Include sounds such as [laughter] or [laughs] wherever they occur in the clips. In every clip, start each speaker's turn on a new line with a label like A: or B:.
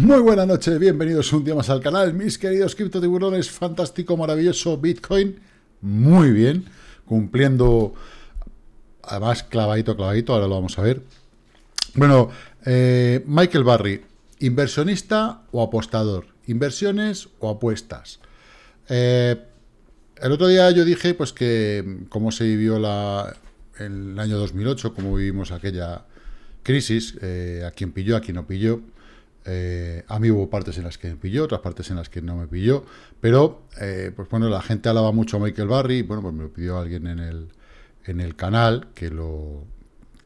A: Muy buenas noches, bienvenidos un día más al canal, mis queridos cripto tiburones, fantástico, maravilloso Bitcoin, muy bien, cumpliendo, además clavadito, clavadito, ahora lo vamos a ver. Bueno, eh, Michael Barry, inversionista o apostador, inversiones o apuestas. Eh, el otro día yo dije pues que cómo se vivió la, el año 2008, cómo vivimos aquella crisis, eh, a quién pilló, a quién no pilló. Eh, a mí hubo partes en las que me pilló, otras partes en las que no me pilló, pero eh, pues bueno, la gente alaba mucho a Michael Barry, bueno, pues me lo pidió alguien en el, en el canal que lo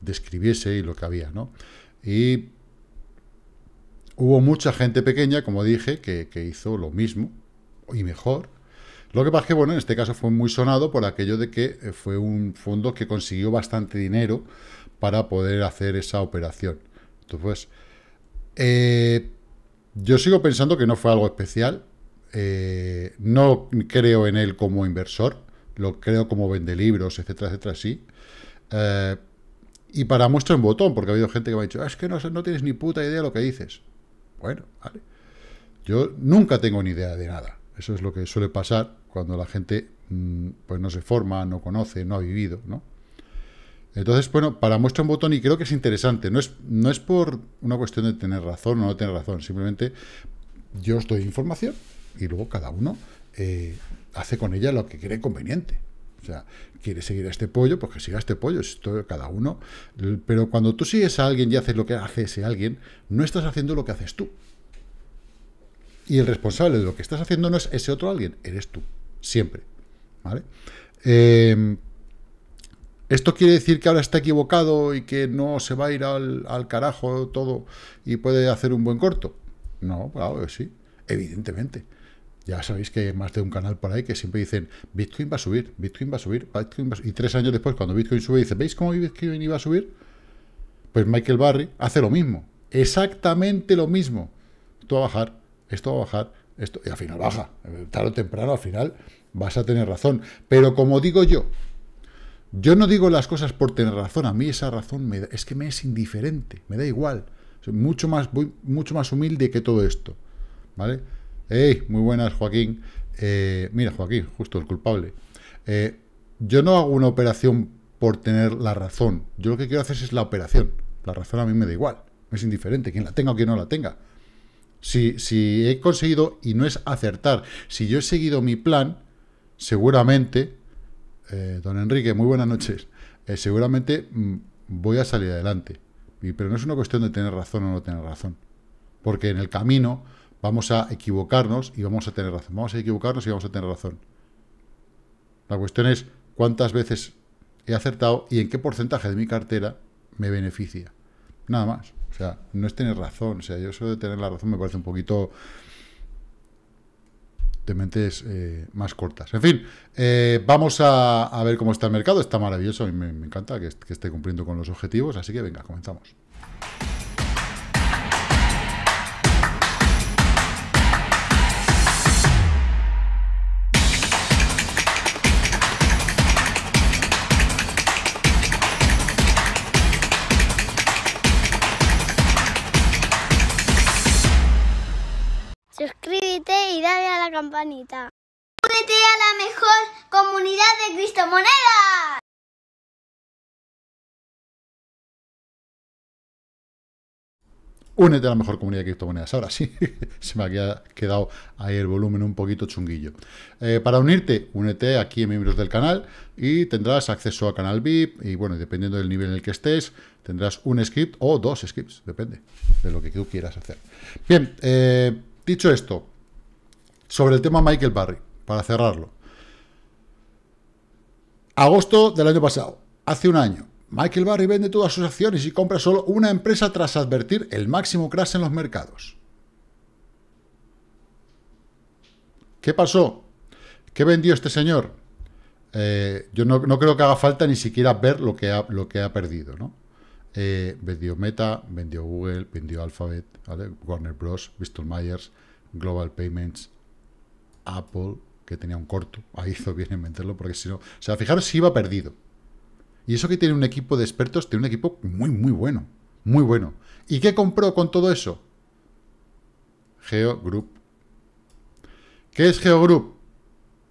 A: describiese y lo que había, ¿no? Y hubo mucha gente pequeña, como dije, que, que hizo lo mismo y mejor. Lo que pasa es que, bueno, en este caso fue muy sonado por aquello de que eh, fue un fondo que consiguió bastante dinero para poder hacer esa operación. Entonces, pues, eh, yo sigo pensando que no fue algo especial. Eh, no creo en él como inversor, lo creo como vende libros, etcétera, etcétera, sí. Eh, y para muestra un botón, porque ha habido gente que me ha dicho, ah, es que no, no tienes ni puta idea de lo que dices. Bueno, vale. Yo nunca tengo ni idea de nada. Eso es lo que suele pasar cuando la gente mm, pues no se forma, no conoce, no ha vivido, ¿no? Entonces, bueno, para muestra un botón, y creo que es interesante, no es, no es por una cuestión de tener razón o no tener razón, simplemente yo os doy información y luego cada uno eh, hace con ella lo que cree conveniente. O sea, quiere seguir a este pollo, pues que siga a este pollo, todo cada uno. Pero cuando tú sigues a alguien y haces lo que hace ese alguien, no estás haciendo lo que haces tú. Y el responsable de lo que estás haciendo no es ese otro alguien, eres tú, siempre. ¿Vale? Em, ¿Esto quiere decir que ahora está equivocado y que no se va a ir al, carajo todo y puede hacer un buen corto? No, claro que sí, evidentemente. Ya sabéis que hay más de un canal por ahí que siempre dicen, Bitcoin va a subir, Bitcoin va a subir, Bitcoin va a subir. Y tres años después, cuando Bitcoin sube, dice, ¿veis cómo Bitcoin iba a subir? Pues Michael Barry hace lo mismo, exactamente lo mismo. Esto va a bajar, esto va a bajar, esto... Y al final baja. Tarde o temprano, al final, vas a tener razón. Pero como digo yo, yo no digo las cosas por tener razón, a mí esa razón me es que me es indiferente, me da igual. Soy mucho más, voy mucho más humilde que todo esto. ¿Vale? ¡Ey! Muy buenas, Joaquín. Eh, mira, Joaquín, justo el culpable. Eh, yo no hago una operación por tener la razón. Yo lo que quiero hacer es la operación. La razón a mí me da igual. es indiferente, quien la tenga o quien no la tenga. Si, si he conseguido, y no es acertar, si yo he seguido mi plan, seguramente eh, don Enrique, muy buenas noches. Eh, seguramente mm, voy a salir adelante. pero no es una cuestión de tener razón o no tener razón. Porque en el camino vamos a equivocarnos y vamos a tener razón. Vamos a equivocarnos y vamos a tener razón. La cuestión es cuántas veces he acertado y en qué porcentaje de mi cartera me beneficia. Nada más. O sea, no es tener razón. O sea, yo eso de tener la razón me parece un poquito de mentes eh, más cortas. En fin, eh, vamos a, ver cómo está el mercado. Está maravilloso y me, me encanta que esté cumpliendo con los objetivos. Así que venga, comenzamos. campanita. Únete a la mejor comunidad de Cristo Únete a la mejor comunidad de criptomonedas. Ahora sí, [laughs] se me ha quedado ahí el volumen un poquito chunguillo. Eh, para unirte, únete aquí en miembros del canal y tendrás acceso a canal VIP y bueno, dependiendo del nivel en el que estés, tendrás un script o dos scripts, depende de lo que tú quieras hacer. Bien, eh, dicho esto, sobre el tema Michael Barry, para cerrarlo. Agosto del año pasado, hace un año, Michael Barry vende todas sus acciones y compra solo una empresa tras advertir el máximo crash en los mercados. ¿Qué pasó? ¿Qué vendió este señor? Eh, yo no, creo que haga falta ni siquiera ver lo que ha, lo que ha perdido, ¿no? Eh, vendió Meta, vendió Google, vendió Alphabet, Warner Bros., Bristol Myers, Global Payments, Apple, que tenía un corto, ahí hizo bien en venderlo, porque si no... O sea, fijaros si iba perdido. Y eso que tiene un equipo de expertos, tiene un equipo muy, muy bueno. Muy bueno. ¿Y qué compró con todo eso? Geo Group. ¿Qué es Geo Group?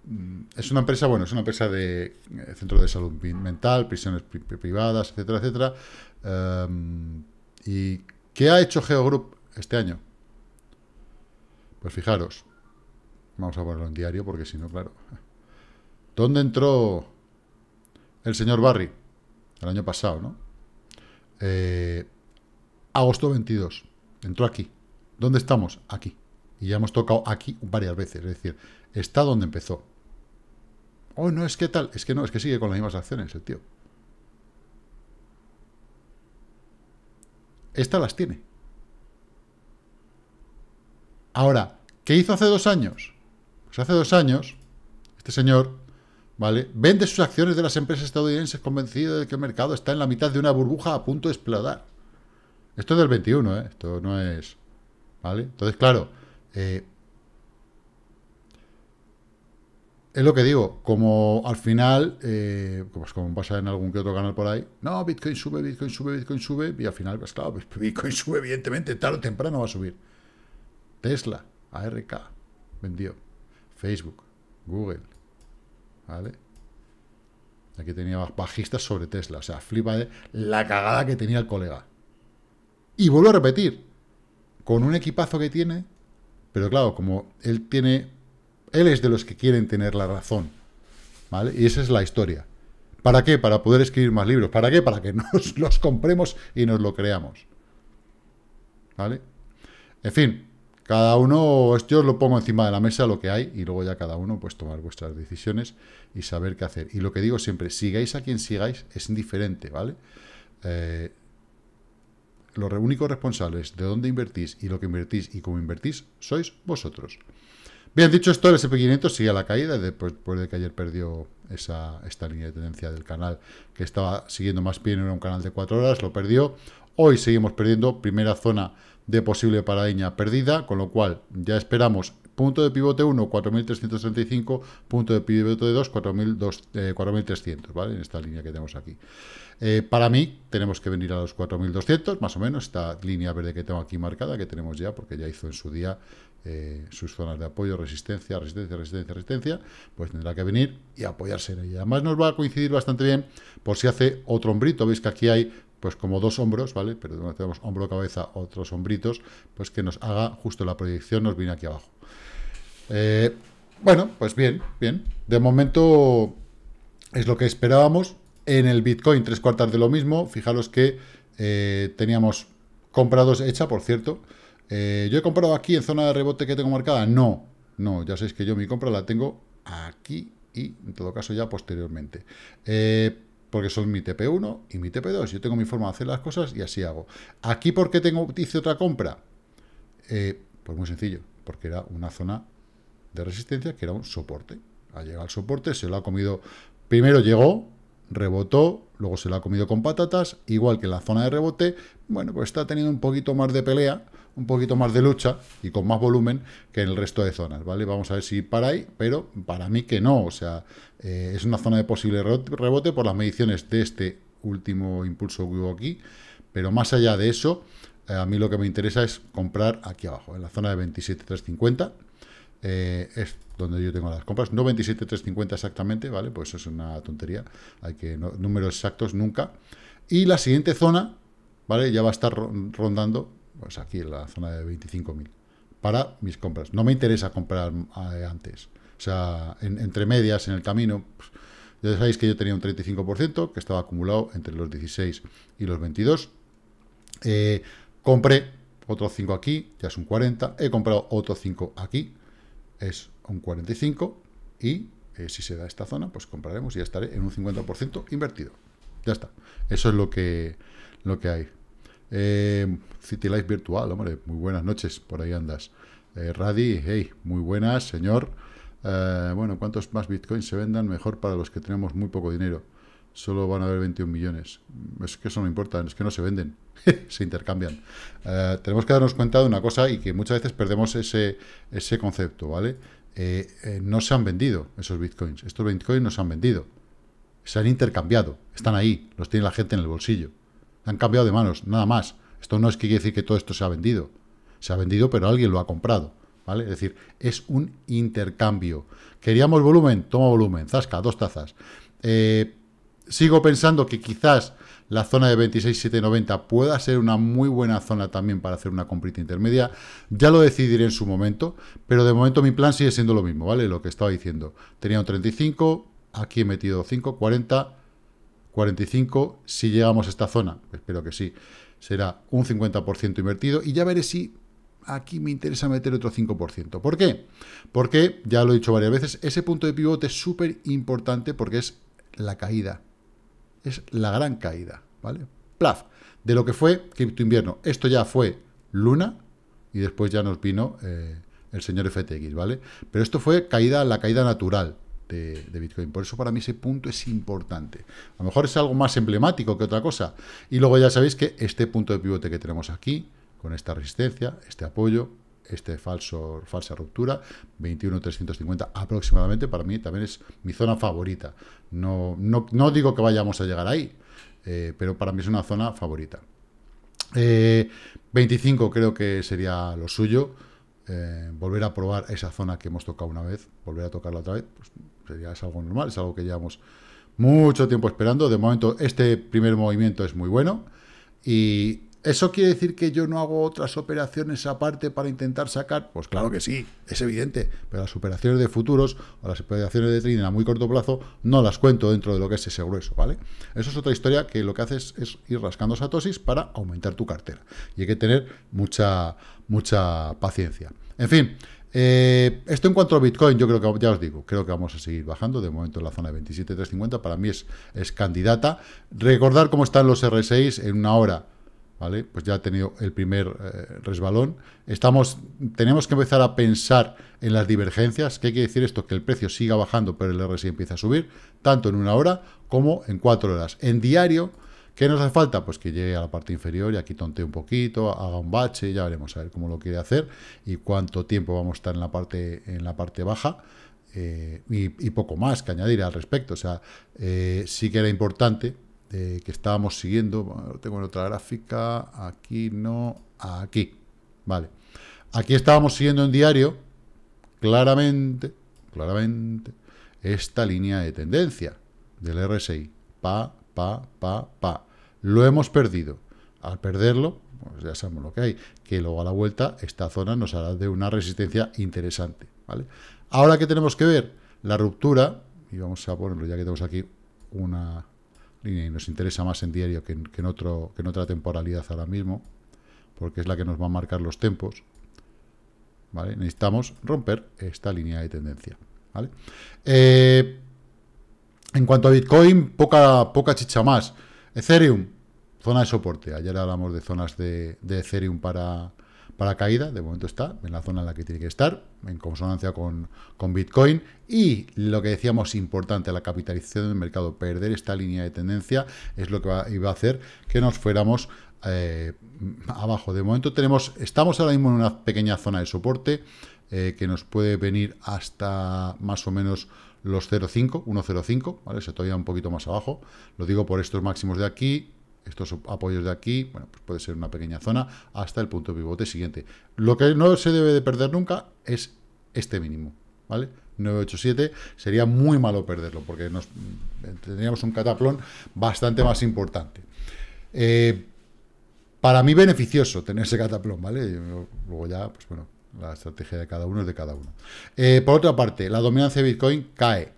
A: Mm, es una empresa, bueno, es una empresa de eh, centro de salud mental, prisiones privadas, etcétera, etcétera. Em, ¿Y qué ha hecho Geo Group este año? Pues fijaros, Vamos a ponerlo en diario porque si no, claro. ¿Dónde entró el señor Barry? El año pasado, ¿no? Eh, agosto 22. Entró aquí. ¿Dónde estamos? Aquí. Y ya hemos tocado aquí varias veces. Es decir, está donde empezó. Oh, no, es que tal. Es que no, es que sigue con las mismas acciones el tío. Esta las tiene. Ahora, ¿qué hizo hace dos años? Pues hace dos años, este señor, ¿vale? Vende sus acciones de las empresas estadounidenses convencido de que el mercado está en la mitad de una burbuja a punto de explotar. Esto es del 21, ¿eh? Esto no es... ¿Vale? Entonces, claro, eh, es lo que digo, como al final, eh, pues como pasa en algún que otro canal por ahí, no, Bitcoin sube, Bitcoin sube, Bitcoin sube, y al final, pues claro, [laughs] Bitcoin sube, evidentemente, tarde o temprano va a subir. Tesla, ARK, vendió. Facebook, Google, ¿vale? Aquí tenía bajistas sobre Tesla, o sea, flipa de la cagada que tenía el colega. Y vuelvo a repetir, con un equipazo que tiene, pero claro, como él tiene, él es de los que quieren tener la razón, ¿vale? Y esa es la historia. ¿Para qué? Para poder escribir más libros. ¿Para qué? Para que [laughs] nos los compremos y nos lo creamos. ¿Vale? En fin, cada uno, yo este os lo pongo encima de la mesa lo que hay y luego ya cada uno pues tomar vuestras decisiones y saber qué hacer. Y lo que digo siempre, sigáis a quien sigáis, es indiferente, ¿vale? Eh, los únicos responsables de dónde invertís y lo que invertís y cómo invertís sois vosotros. Bien, dicho esto, el SP500 sigue a la caída después, de que ayer perdió esa, esta línea de tendencia del canal que estaba siguiendo más bien, era un canal de cuatro horas, lo perdió. Hoy seguimos perdiendo, primera zona de posible paraña perdida, con lo cual ya esperamos punto de pivote 1, 4.335, punto de pivote 2, 4.300, eh, ¿vale? En esta línea que tenemos aquí. Eh, para mí, tenemos que venir a los 4.200, más o menos, esta línea verde que tengo aquí marcada, que tenemos ya, porque ya hizo en su día eh, sus zonas de apoyo, resistencia, resistencia, resistencia, resistencia, pues tendrá que venir y apoyarse en ella. Además, nos va a coincidir bastante bien por si hace otro hombrito, veis que aquí hay pues como dos hombros, ¿vale? Pero tenemos hombro, cabeza, otros hombritos, pues que nos haga justo la proyección, nos viene aquí abajo. Eh, bueno, pues bien, bien. De momento es lo que esperábamos. En el Bitcoin, tres cuartas de lo mismo. Fijaros que eh, teníamos comprados hecha, por cierto. Eh, ¿Yo he comprado aquí en zona de rebote que tengo marcada? No, no, ya sabéis que yo mi compra la tengo aquí y en todo caso ya posteriormente. Eh, porque son mi TP1 y mi TP2. Yo tengo mi forma de hacer las cosas y así hago. ¿Aquí porque tengo, hice otra compra? Eh, pues muy sencillo, porque era una zona de resistencia que era un soporte. Ha llegado al soporte, se lo ha comido... Primero llegó, rebotó, luego se lo ha comido con patatas, igual que en la zona de rebote, bueno, pues está teniendo un poquito más de pelea, un poquito más de lucha y con más volumen que en el resto de zonas, ¿vale? Vamos a ver si para ahí, pero para mí que no, o sea, eh, es una zona de posible rebote por las mediciones de este último impulso que hubo aquí, pero más allá de eso, eh, a mí lo que me interesa es comprar aquí abajo, en la zona de 27.350, eh, es donde yo tengo las compras, no 27.350 exactamente, ¿vale? Pues eso es una tontería, hay que, números exactos nunca, y la siguiente zona, ¿vale? Ya va a estar rondando pues aquí en la zona de 25.000, para mis compras. No me interesa comprar eh, antes. O sea, en, entre medias, en el camino, pues, ya sabéis que yo tenía un 35% que estaba acumulado entre los 16 y los 22. Eh, compré otro 5 aquí, ya es un 40. He comprado otro 5 aquí, es un 45. Y eh, si se da esta zona, pues compraremos y ya estaré en un 50% invertido. Ya está. Eso es lo que, lo que hay. Eh, City Life Virtual, hombre, muy buenas noches, por ahí andas. Eh, hey, muy buenas, señor. Eh, bueno, cuantos más bitcoins se vendan, mejor para los que tenemos muy poco dinero. Solo van a haber 21 millones. Es que eso no importa, es que no se venden, [laughs] se intercambian. Eh, tenemos que darnos cuenta de una cosa y que muchas veces perdemos ese, ese concepto, ¿vale? Eh, no se han vendido esos bitcoins, estos bitcoins no se han vendido, se han intercambiado, están ahí, los tiene la gente en el bolsillo. Han cambiado de manos, nada más. Esto no es que quiere decir que todo esto se ha vendido. Se ha vendido, pero alguien lo ha comprado. ¿Vale? Es decir, es un intercambio. Queríamos volumen, toma volumen, zasca, dos tazas. Eh, sigo pensando que quizás la zona de 26,790 pueda ser una muy buena zona también para hacer una comprita intermedia. Ya lo decidiré en su momento, pero de momento mi plan sigue siendo lo mismo, ¿vale? Lo que estaba diciendo. Tenía un 35, aquí he metido 5, 40, 45, si llegamos a esta zona, espero que sí, será un 50% invertido y ya veré si aquí me interesa meter otro 5%. ¿Por qué? Porque, ya lo he dicho varias veces, ese punto de pivote es súper importante porque es la caída, es la gran caída, ¿vale? Plaf, de lo que fue cripto invierno. Esto ya fue Luna y después ya nos vino eh, el señor FTX, ¿vale? Pero esto fue caída, la caída natural de, Bitcoin. Por eso para mí ese punto es importante. A lo mejor es algo más emblemático que otra cosa. Y luego ya sabéis que este punto de pivote que tenemos aquí, con esta resistencia, este apoyo, este falso, falsa ruptura, 21.350 aproximadamente, para mí también es mi zona favorita. No, no, digo que vayamos a llegar ahí, eh, pero para mí es una zona favorita. 25 eh, creo que sería lo suyo. Eh, volver a probar esa zona que hemos tocado una vez, volver a tocarla otra vez, pues, es algo normal, es algo que llevamos mucho tiempo esperando. De momento, este primer movimiento es muy bueno. Y ¿Eso quiere decir que yo no hago otras operaciones aparte para intentar sacar? Pues claro que sí, es evidente, pero las operaciones de futuros o las operaciones de trading a muy corto plazo no las cuento dentro de lo que es ese grueso, ¿vale? Eso es otra historia que lo que haces es ir rascando tosis para aumentar tu cartera y hay que tener mucha, mucha paciencia. En fin, eh, esto en cuanto a Bitcoin, yo creo que ya os digo, creo que vamos a seguir bajando. De momento en la zona de 27.350 para mí es, candidata. Recordar cómo están los R6 en una hora. ¿Vale? Pues ya ha tenido el primer eh, resbalón. Estamos, tenemos que empezar a pensar en las divergencias. ¿Qué quiere decir esto? Que el precio siga bajando, pero el RSI empieza a subir, tanto en una hora como en cuatro horas. En diario, ¿Qué nos hace falta? Pues que llegue a la parte inferior y aquí tonte un poquito, haga un bache, ya veremos a ver cómo lo quiere hacer y cuánto tiempo vamos a estar en la parte, en la parte baja. Eh, y, poco más que añadir al respecto. O sea, eh, sí que era importante eh, que estábamos siguiendo. tengo en otra gráfica. Aquí no, aquí. Vale. Aquí estábamos siguiendo en diario, claramente, claramente, esta línea de tendencia del RSI. para pa, pa, pa. Lo hemos perdido. Al perderlo, pues ya sabemos lo que hay, que luego a la vuelta esta zona nos hará de una resistencia interesante. ¿vale? Ahora que tenemos que ver la ruptura, y vamos a ponerlo ya que tenemos aquí una línea y nos interesa más en diario que en, otro, que en otra temporalidad ahora mismo, porque es la que nos va a marcar los tiempos. ¿vale? Necesitamos romper esta línea de tendencia. ¿vale? Eh, en cuanto a Bitcoin, poca, chicha más. Ethereum, zona de soporte. Ayer hablamos de zonas de, Ethereum para, caída, de momento está en la zona en la que tiene que estar, en consonancia con, Bitcoin. Y lo que decíamos importante, la capitalización del mercado, perder esta línea de tendencia es lo que iba a hacer que nos fuéramos eh, abajo. De momento tenemos, estamos ahora mismo en una pequeña zona de soporte eh, que nos puede venir hasta más o menos los 0,5, 1,05, ¿vale? Se todavía un poquito más abajo. Lo digo por estos máximos de aquí, estos apoyos de aquí, bueno, pues puede ser una pequeña zona, hasta el punto de pivote siguiente. Lo que no se debe de perder nunca es este mínimo, ¿vale? 987 sería muy malo perderlo, porque nos mm, tendríamos un cataplón bastante más importante. Eh, para mí beneficioso tener ese cataplón, ¿vale? luego ya, pues bueno, la estrategia de cada uno es de cada uno. Eh, por otra parte, la dominancia de Bitcoin cae.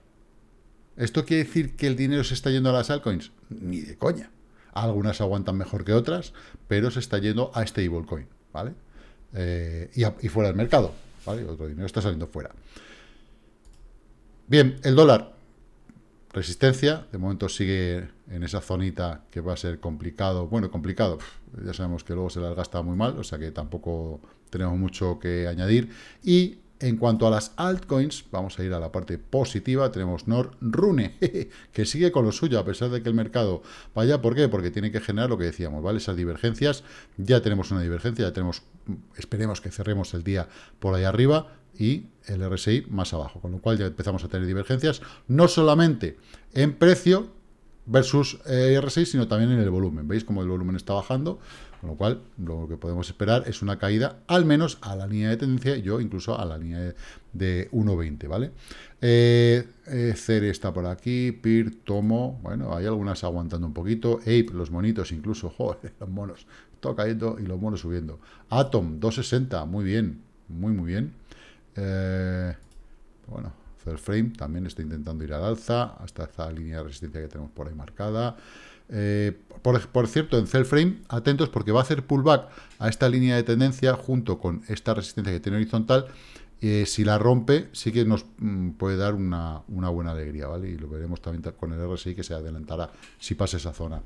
A: ¿Esto quiere decir que el dinero se está yendo a las altcoins? Ni de coña. Algunas aguantan mejor que otras, pero se está yendo a stablecoin, ¿vale? Eh, y, y, fuera del mercado, ¿vale? Otro dinero está saliendo fuera. Bien, el dólar. Resistencia, de momento sigue en esa zonita que va a ser complicado. Bueno, complicado, ya sabemos que luego se las gasta muy mal, o sea que tampoco tenemos mucho que añadir. Y en cuanto a las altcoins, vamos a ir a la parte positiva, tenemos Nor Rune, [laughs] que sigue con lo suyo a pesar de que el mercado vaya, ¿por qué? Porque tiene que generar lo que decíamos, ¿vale? Esas divergencias, ya tenemos una divergencia, ya tenemos, mm, esperemos que cerremos el día por ahí arriba y el RSI más abajo, con lo cual ya empezamos a tener divergencias, no solamente en precio, versus eh, R6, sino también en el volumen. ¿Veis cómo el volumen está bajando? Con lo cual, lo que podemos esperar es una caída, al menos a la línea de tendencia, yo incluso a la línea de, 1.20, ¿vale? Eh, eh, Cere está por aquí, PIR, Tomo, bueno, hay algunas aguantando un poquito, Ape, los monitos incluso, [laughs] joder, los monos, todo cayendo y los monos subiendo. Atom, 2.60, muy bien, muy, muy bien. bueno, del Frame también está intentando ir al alza, hasta esta línea de resistencia que tenemos por ahí marcada. Eh, por, cierto, en cell Frame, atentos porque va a hacer pullback a esta línea de tendencia junto con esta resistencia que tiene horizontal eh, si la rompe, sí que nos mm, puede dar una, buena alegría, ¿vale? Y lo veremos también con el RSI que se adelantará si pasa esa zona.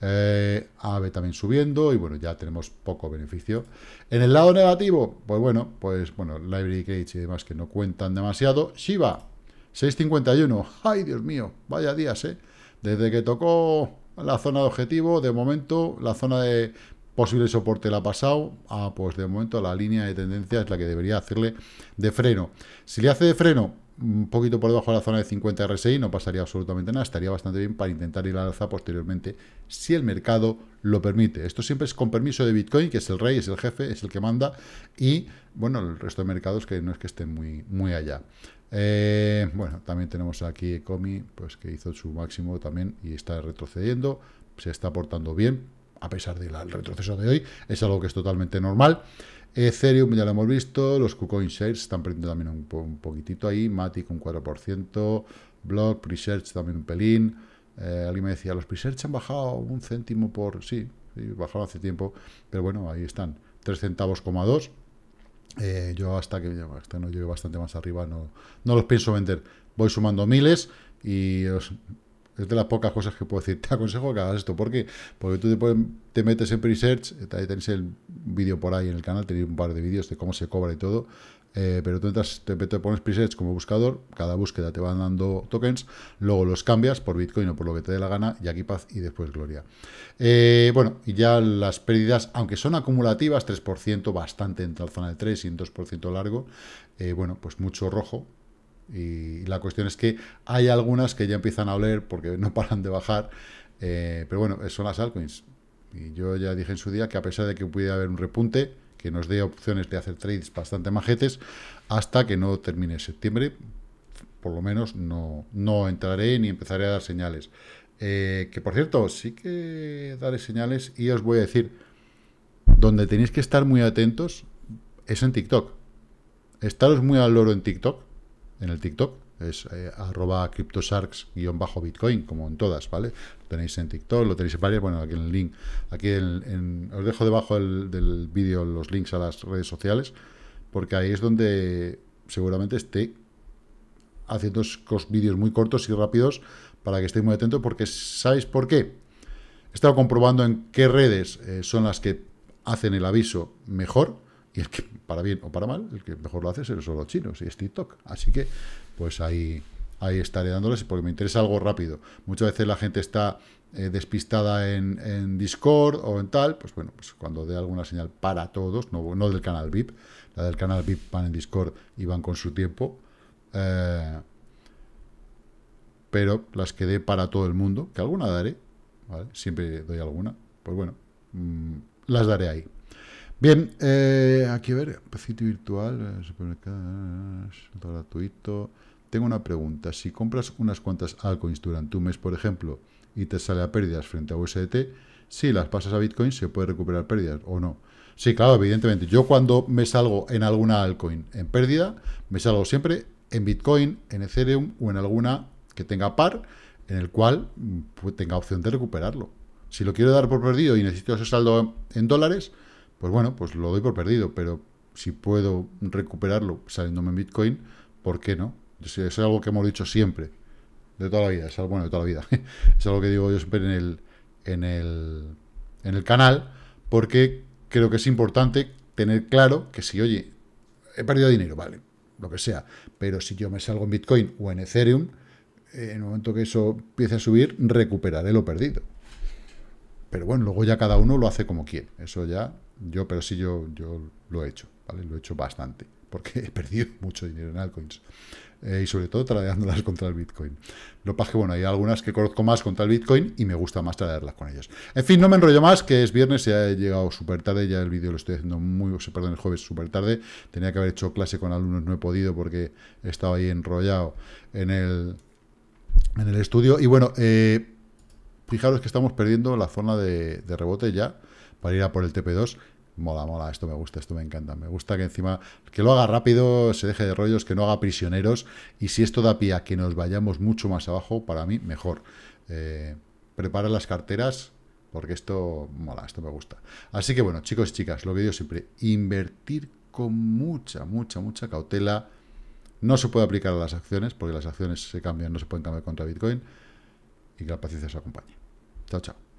A: Eh, AVE también subiendo y bueno, ya tenemos poco beneficio. En el lado negativo, pues bueno, pues bueno, Library Cage y demás que no cuentan demasiado. Shiba, 6.51. ¡Ay, Dios mío! Vaya días, ¿eh? Desde que tocó la zona de objetivo, de momento, la zona de Posible soporte la ha pasado. Ah, pues de momento la línea de tendencia es la que debería hacerle de freno. Si le hace de freno un poquito por debajo de la zona de 50 RSI, no pasaría absolutamente nada, estaría bastante bien para intentar ir al alza posteriormente, si el mercado lo permite. Esto siempre es con permiso de Bitcoin, que es el rey, es el jefe, es el que manda, y bueno, el resto de mercados que no es que estén muy, muy allá. Eh, bueno, también tenemos aquí Comi pues que hizo su máximo también y está retrocediendo, se está portando bien, a pesar del retroceso de hoy, es algo que es totalmente normal. Ethereum ya lo hemos visto, los KuCoin Shares están perdiendo también un, poquitito ahí, Matic un 4%, Block, Presearch también un pelín. Eh, alguien me decía, los Presearch han bajado un céntimo por... Sí, bajaron hace tiempo, pero bueno, ahí están, 3 centavos, eh, yo hasta que hasta no llegue bastante más arriba no, no los pienso vender. Voy sumando miles y os es de las pocas cosas que puedo decir. Te aconsejo que hagas esto. ¿Por qué? Porque tú te, te metes en pre-search, tenéis el vídeo por ahí en el canal, tenéis un par de vídeos de cómo se cobra y todo. Eh, pero tú entras, te, pones pones presets como buscador, cada búsqueda te van dando tokens, luego los cambias por Bitcoin o por lo que te dé la gana, y aquí paz y después gloria. Eh, bueno, y ya las pérdidas, aunque son acumulativas, 3%, bastante en la zona de 3 y en 2% largo, eh, bueno, pues mucho rojo, y la cuestión es que hay algunas que ya empiezan a oler porque [laughs] no paran de bajar. Eh, pero bueno, son las altcoins. Y yo ya dije en su día que a pesar de que pudiera haber un repunte, que nos dé opciones de hacer trades bastante majetes, hasta que no termine septiembre, por lo menos no, entraré ni empezaré a dar señales. Eh, que por cierto, sí que daré señales y os voy a decir, donde tenéis que estar muy atentos es en TikTok. Estaros muy al loro en TikTok, en el TikTok. Es eh, arroba bajo bitcoin como en todas, ¿vale? Lo tenéis en TikTok, lo tenéis en varias, bueno, aquí en el link. Aquí en, os dejo debajo del vídeo los links a las redes sociales, porque ahí es donde seguramente esté haciendo vídeos muy cortos y rápidos para que estéis muy atentos, porque ¿sabéis por qué? He estado comprobando en qué redes eh, son las que hacen el aviso mejor y el que, para bien o para mal, el que mejor lo hace son los chinos, y es TikTok. Así que, pues ahí, ahí estaré dándoles, porque me interesa algo rápido. Muchas veces la gente está eh, despistada en, Discord o en tal, pues bueno, pues cuando dé alguna señal para todos, no, del canal VIP, la del canal VIP van en Discord y van con su tiempo. Eh, pero las que dé para todo el mundo, que alguna daré, ¿vale? siempre doy alguna, pues bueno, mm, las daré ahí. Bien, eh, aquí a ver, pecito pues, virtual, eh, eh, gratuito. Tengo una pregunta. Si compras unas cuantas altcoins durante un mes, por ejemplo, y te sale a pérdidas frente a USDT, si las pasas a Bitcoin, ¿se puede recuperar pérdidas o no? Sí, claro, evidentemente. Yo cuando me salgo en alguna altcoin en pérdida, me salgo siempre en Bitcoin, en Ethereum o en alguna que tenga par, en el cual mm, pues, tenga opción de recuperarlo. Si lo quiero dar por perdido y necesito ese saldo en dólares, pues bueno, pues lo doy por perdido, pero si puedo recuperarlo saliéndome en Bitcoin, ¿por qué no? Eso es algo que hemos dicho siempre, de toda la vida, es algo, bueno, de toda la vida, [laughs] es algo que digo yo siempre en el, en el, en el canal, porque creo que es importante tener claro que si, oye, he perdido dinero, vale, lo que sea, pero si yo me salgo en Bitcoin o en Ethereum, en el momento que eso empiece a subir, recuperaré lo perdido. Pero bueno, luego ya cada uno lo hace como quiere. Eso ya, yo, pero sí yo, yo lo he hecho, ¿vale? Lo he hecho bastante, porque he perdido [laughs] mucho dinero en altcoins. Eh, y sobre todo tradeándolas [laughs] contra el Bitcoin. Lo que pasa es que, bueno, hay algunas que conozco más contra el Bitcoin y me gusta más traerlas con ellos. En fin, no me enrollo más, que es viernes, ya he llegado súper tarde, ya el vídeo lo estoy haciendo muy, perdón, el jueves súper tarde. Tenía que haber hecho clase con alumnos, no he podido porque he estado ahí enrollado en el, en el estudio. Y bueno, eh, Fijaros que estamos perdiendo la zona de, rebote ya para ir a por el TP2. Mola, mola, esto me gusta, esto me encanta. Me gusta que encima, que lo haga rápido, se deje de rollos, que no haga prisioneros. Y si esto da pie a que nos vayamos mucho más abajo, para mí, mejor. Eh, prepara las carteras, porque esto mola, esto me gusta. Así que bueno, chicos y chicas, lo que digo siempre, invertir con mucha, mucha, mucha cautela. No se puede aplicar a las acciones, porque las acciones se cambian, no se pueden cambiar contra Bitcoin. Y que la paciencia se acompañe. Chao, chao.